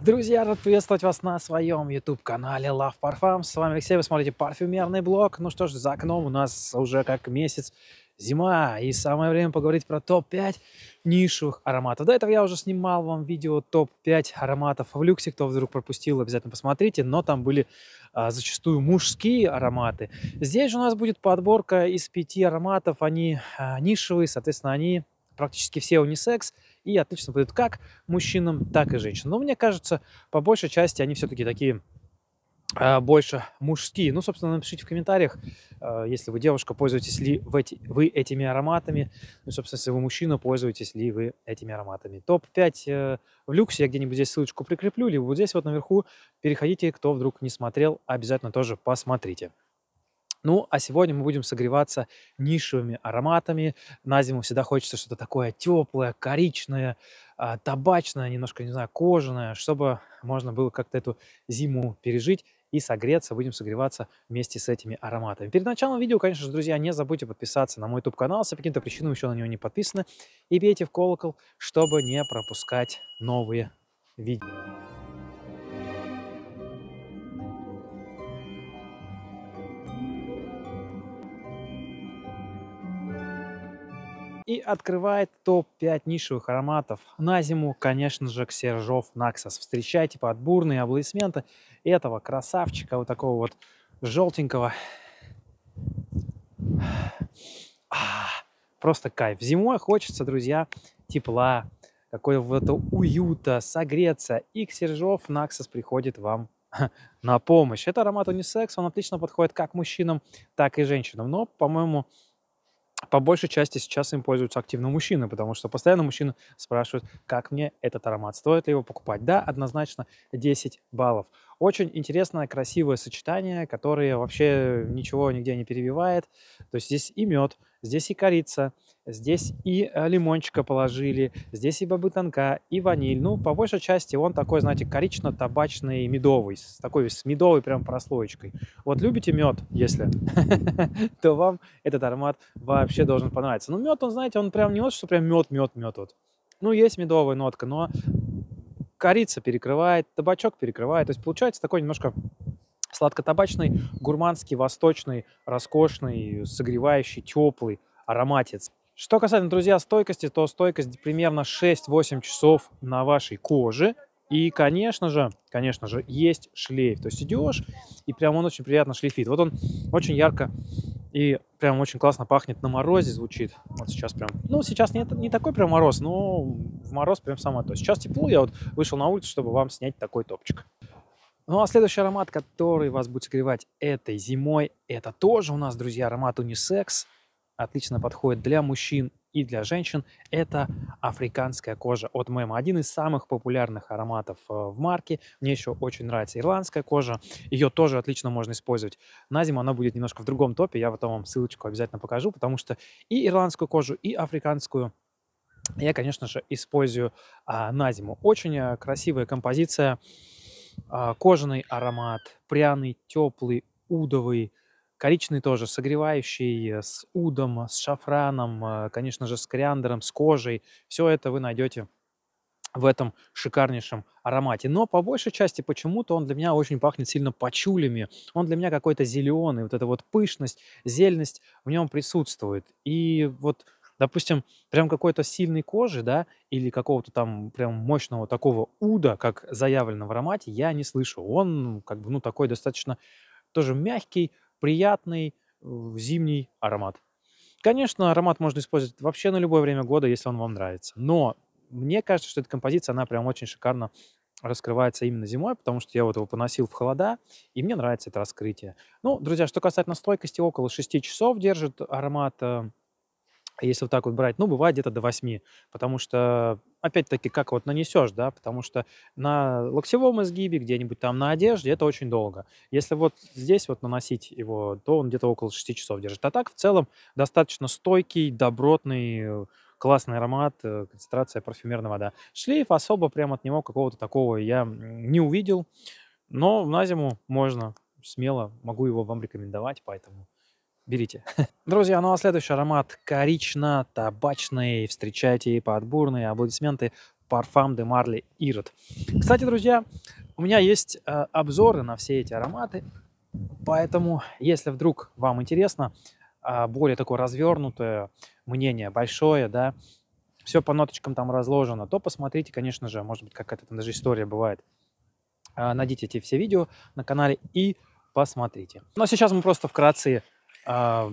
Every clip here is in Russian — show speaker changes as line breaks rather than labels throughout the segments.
Друзья, рад приветствовать вас на своем YouTube-канале Love Parfum. С вами Алексей, вы смотрите парфюмерный блог. Ну что ж, за окном у нас уже как месяц зима, и самое время поговорить про топ-5 нишевых ароматов. До этого я уже снимал вам видео топ-5 ароматов в люксе, кто вдруг пропустил, обязательно посмотрите, но там были а, зачастую мужские ароматы. Здесь же у нас будет подборка из пяти ароматов, они а, нишевые, соответственно, они практически все унисекс и отлично будет как мужчинам, так и женщинам. Но мне кажется, по большей части они все-таки такие а, больше мужские. Ну, собственно, напишите в комментариях, а, если вы девушка, пользуетесь ли вы, вы этими ароматами. Ну, собственно, если вы мужчина, пользуетесь ли вы этими ароматами. Топ-5 э, в люксе, я где-нибудь здесь ссылочку прикреплю, либо вот здесь вот наверху. Переходите, кто вдруг не смотрел, обязательно тоже посмотрите. Ну, а сегодня мы будем согреваться нишевыми ароматами. На зиму всегда хочется что-то такое теплое, коричное, а, табачное, немножко, не знаю, кожаное, чтобы можно было как-то эту зиму пережить и согреться, будем согреваться вместе с этими ароматами. Перед началом видео, конечно же, друзья, не забудьте подписаться на мой YouTube-канал, если по каким-то причинам еще на него не подписаны, и бейте в колокол, чтобы не пропускать новые видео. и открывает топ-5 нишевых ароматов. На зиму, конечно же, Ксержов Наксос. Встречайте подбурные аплодисменты этого красавчика, вот такого вот желтенького. А, просто кайф. Зимой хочется, друзья, тепла, какого-то уюта, согреться. И Ксержов Наксос приходит вам на помощь. Это аромат унисекс, он отлично подходит как мужчинам, так и женщинам. Но, по-моему, по большей части сейчас им пользуются активно мужчины, потому что постоянно мужчины спрашивают, как мне этот аромат, стоит ли его покупать. Да, однозначно 10 баллов. Очень интересное, красивое сочетание, которое вообще ничего нигде не перебивает. То есть здесь и мед, здесь и корица, Здесь и э, лимончика положили, здесь и бобы тонка, и ваниль. Ну, по большей части он такой, знаете, корично-табачный, медовый, с такой с медовой прям прослоечкой. Вот любите мед, если, то вам этот аромат вообще должен понравиться. Ну, мед, он, знаете, он прям не вот, что прям мед, мед, мед вот. Ну, есть медовая нотка, но корица перекрывает, табачок перекрывает. То есть получается такой немножко сладко-табачный, гурманский, восточный, роскошный, согревающий, теплый ароматец. Что касается, друзья, стойкости, то стойкость примерно 6-8 часов на вашей коже. И, конечно же, конечно же, есть шлейф. То есть идешь, и прям он очень приятно шлейфит. Вот он очень ярко и прям очень классно пахнет на морозе, звучит. Вот сейчас прям, ну, сейчас не, не такой прям мороз, но в мороз прям самое То сейчас тепло, я вот вышел на улицу, чтобы вам снять такой топчик. Ну а следующий аромат, который вас будет согревать этой зимой, это тоже у нас, друзья, аромат унисекс отлично подходит для мужчин и для женщин, это африканская кожа от МЭМа. Один из самых популярных ароматов э, в марке. Мне еще очень нравится ирландская кожа. Ее тоже отлично можно использовать. На зиму она будет немножко в другом топе. Я потом вам ссылочку обязательно покажу, потому что и ирландскую кожу, и африканскую я, конечно же, использую а, на зиму. Очень э, красивая композиция. А, кожаный аромат, пряный, теплый, удовый, Коричный тоже, согревающий, э, с удом, с шафраном, э, конечно же, с кориандром, с кожей. Все это вы найдете в этом шикарнейшем аромате. Но по большей части почему-то он для меня очень пахнет сильно пачулями. Он для меня какой-то зеленый. Вот эта вот пышность, зельность в нем присутствует. И вот, допустим, прям какой-то сильной кожи, да, или какого-то там прям мощного такого уда, как заявлено в аромате, я не слышу. Он как бы, ну, такой достаточно тоже мягкий, приятный зимний аромат. Конечно, аромат можно использовать вообще на любое время года, если он вам нравится. Но мне кажется, что эта композиция, она прям очень шикарно раскрывается именно зимой, потому что я вот его поносил в холода, и мне нравится это раскрытие. Ну, друзья, что касательно стойкости, около 6 часов держит аромат э, а если вот так вот брать, ну, бывает где-то до 8, потому что, опять-таки, как вот нанесешь, да, потому что на локтевом изгибе, где-нибудь там на одежде, это очень долго. Если вот здесь вот наносить его, то он где-то около 6 часов держит. А так, в целом, достаточно стойкий, добротный, классный аромат, э, концентрация парфюмерная вода. Шлейф особо прям от него какого-то такого я не увидел, но на зиму можно смело, могу его вам рекомендовать, поэтому берите. Друзья, ну а следующий аромат корично-табачный. Встречайте подбурные аплодисменты Parfum de Marley Ирод. Кстати, друзья, у меня есть э, обзоры на все эти ароматы, поэтому, если вдруг вам интересно, э, более такое развернутое мнение, большое, да, все по ноточкам там разложено, то посмотрите, конечно же, может быть, какая-то там даже история бывает. Э, найдите эти все видео на канале и посмотрите. Но ну, а сейчас мы просто вкратце а,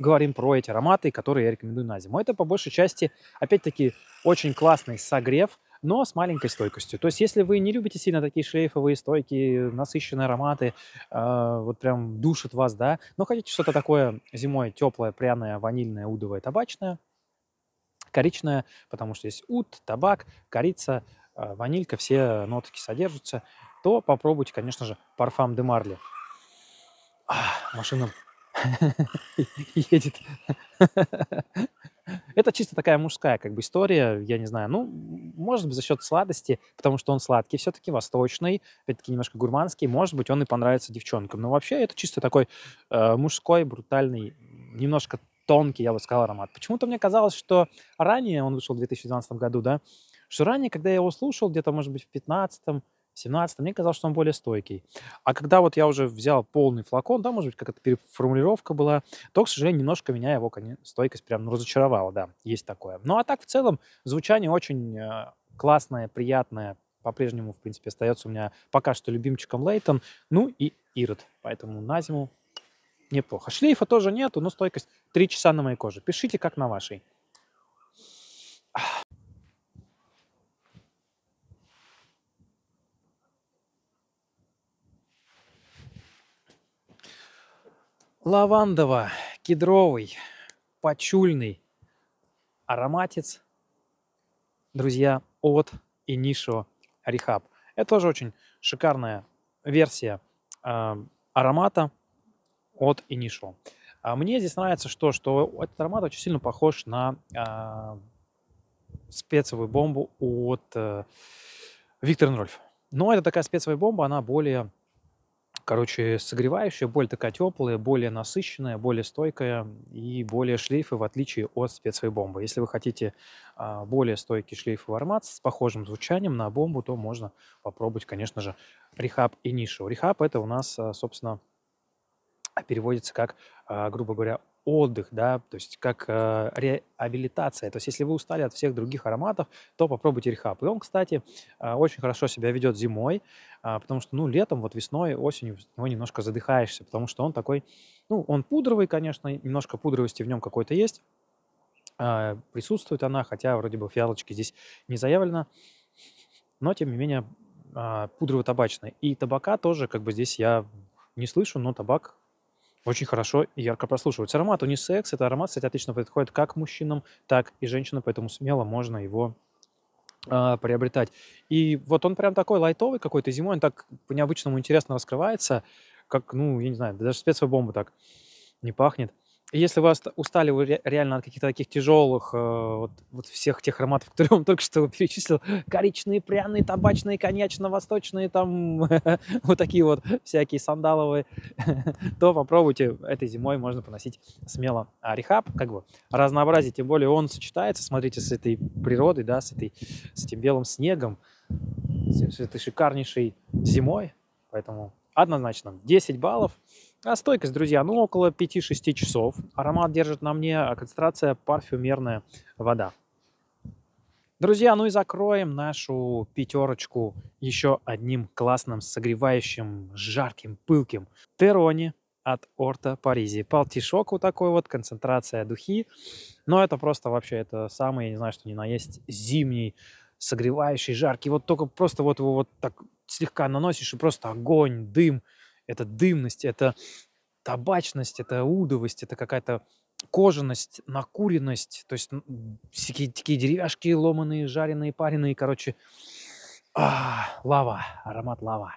говорим про эти ароматы, которые я рекомендую на зиму. Это по большей части, опять-таки, очень классный согрев, но с маленькой стойкостью. То есть, если вы не любите сильно такие шлейфовые стойки, насыщенные ароматы, э, вот прям душит вас, да, но хотите что-то такое зимой теплое, пряное, ванильное, удовое, табачное, коричное, потому что есть ут, табак, корица, э, ванилька, все нотки содержатся, то попробуйте, конечно же, парфам де Марли. машина едет. Это чисто такая мужская как бы история, я не знаю, ну, может быть, за счет сладости, потому что он сладкий все-таки, восточный, опять-таки немножко гурманский, может быть, он и понравится девчонкам. Но вообще это чисто такой э, мужской, брутальный, немножко тонкий, я бы сказал, аромат. Почему-то мне казалось, что ранее, он вышел в 2012 году, да, что ранее, когда я его слушал, где-то, может быть, в 2015 17 мне казалось, что он более стойкий. А когда вот я уже взял полный флакон, да, может быть, какая-то переформулировка была, то, к сожалению, немножко меня его стойкость прям ну, разочаровала, да, есть такое. Ну а так в целом звучание очень э, классное, приятное, по-прежнему, в принципе, остается у меня пока что любимчиком Лейтон, ну и Ирод. Поэтому на зиму неплохо. Шлейфа тоже нету, но стойкость 3 часа на моей коже. Пишите, как на вашей. лавандово, кедровый, пачульный ароматец, друзья, от инишо рихаб. Это тоже очень шикарная версия э, аромата от инишо. А мне здесь нравится, что, что этот аромат очень сильно похож на э, спецовую бомбу от э, Виктора Нрольфа. Но это такая спецовая бомба, она более Короче, согревающая, более такая теплая, более насыщенная, более стойкая и более шлейфы в отличие от спецовой бомбы. Если вы хотите э, более стойкий шлейфовый аромат с похожим звучанием на бомбу, то можно попробовать, конечно же, рехаб и нишу. Рехаб это у нас, а, собственно, переводится как, а, грубо говоря, отдых, да, то есть как э, реабилитация. То есть если вы устали от всех других ароматов, то попробуйте рехап. И он, кстати, э, очень хорошо себя ведет зимой, э, потому что, ну, летом, вот весной, осенью его ну, немножко задыхаешься, потому что он такой, ну, он пудровый, конечно, немножко пудровости в нем какой-то есть, э, присутствует она, хотя вроде бы фиалочки здесь не заявлено, но, тем не менее, э, пудрово-табачная. И табака тоже, как бы здесь я не слышу, но табак очень хорошо и ярко прослушивается. Аромат унисекс, это аромат, кстати, отлично подходит как мужчинам, так и женщинам, поэтому смело можно его э, приобретать. И вот он прям такой лайтовый какой-то зимой, он так по-необычному интересно раскрывается, как, ну, я не знаю, даже спецовая бомба так не пахнет если вы устали вы реально от каких-то таких тяжелых, э, вот, вот всех тех ароматов, которые я вам только что перечислил, коричные, пряные, табачные, конечно, восточные там вот такие вот всякие сандаловые, то попробуйте этой зимой, можно поносить смело а рехаб, как бы разнообразие, тем более он сочетается, смотрите, с этой природой, да, с, этой, с этим белым снегом, с этой шикарнейшей зимой, поэтому однозначно 10 баллов. А стойкость, друзья, ну около 5-6 часов. Аромат держит на мне а концентрация парфюмерная вода. Друзья, ну и закроем нашу пятерочку еще одним классным, согревающим, жарким, пылким Терони от Орта Паризи. Полтишок вот такой вот, концентрация духи. Но это просто вообще, это самый, я не знаю, что ни на есть, зимний, согревающий, жаркий. Вот только просто вот его вот так слегка наносишь, и просто огонь, дым – это дымность, это табачность, это удовость, это какая-то кожаность, накуренность, то есть всякие такие деревяшки ломаные, жареные, пареные, короче, а, лава, аромат лава.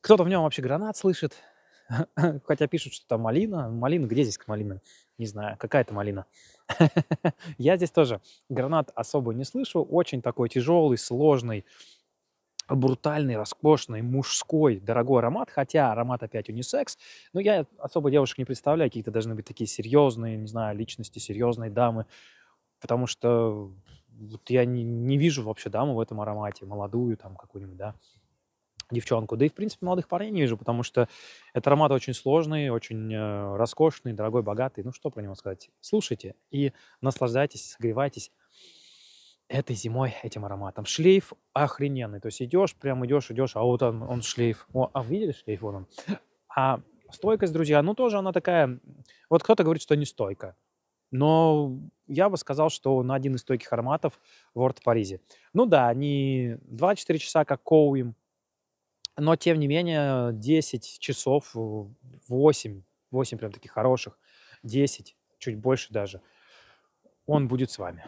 Кто-то в нем вообще гранат слышит, хотя пишут, что там малина. Малина, где здесь малина? Не знаю, какая-то малина. Я здесь тоже гранат особо не слышу, очень такой тяжелый, сложный, брутальный, роскошный, мужской, дорогой аромат, хотя аромат опять унисекс, но я особо девушек не представляю, какие-то должны быть такие серьезные, не знаю, личности, серьезные дамы, потому что вот я не, не вижу вообще даму в этом аромате, молодую там какую-нибудь, да, девчонку. Да и, в принципе, молодых парней не вижу, потому что этот аромат очень сложный, очень э, роскошный, дорогой, богатый. Ну, что про него сказать? Слушайте и наслаждайтесь, согревайтесь, этой зимой этим ароматом. Шлейф охрененный. То есть идешь, прям идешь, идешь, а вот он, он шлейф. О, а видели шлейф? Вот он. А стойкость, друзья, ну тоже она такая... Вот кто-то говорит, что не стойка. Но я бы сказал, что он один из стойких ароматов в World Паризе. Ну да, не 2-4 часа, как Коуим, но тем не менее 10 часов, 8, 8 прям таких хороших, 10, чуть больше даже, он будет с вами.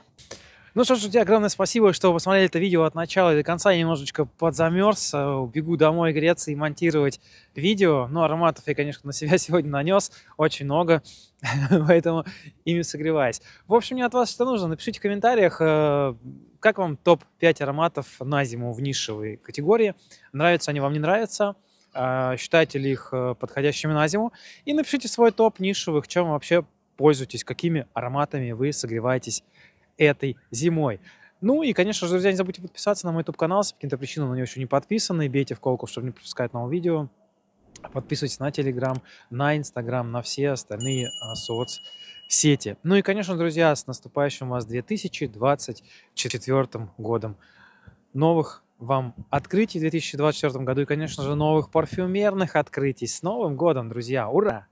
Ну что ж, друзья, огромное спасибо, что посмотрели это видео от начала и до конца. Я немножечко подзамерз, э, бегу домой греться и монтировать видео. Ну, ароматов я, конечно, на себя сегодня нанес очень много, поэтому ими согреваюсь. В общем, мне от вас что нужно? Напишите в комментариях, э, как вам топ-5 ароматов на зиму в нишевой категории. Нравятся они вам, не нравятся? Э, считаете ли их подходящими на зиму? И напишите свой топ нишевых, чем вообще пользуетесь, какими ароматами вы согреваетесь этой зимой. Ну и, конечно же, друзья, не забудьте подписаться на мой YouTube-канал, если по каким-то причинам на него еще не подписаны. Бейте в колокол, чтобы не пропускать новые видео. Подписывайтесь на Telegram, на Instagram, на все остальные а, соцсети. Ну и, конечно, друзья, с наступающим вас 2024 годом. Новых вам открытий в 2024 году и, конечно же, новых парфюмерных открытий. С Новым годом, друзья! Ура!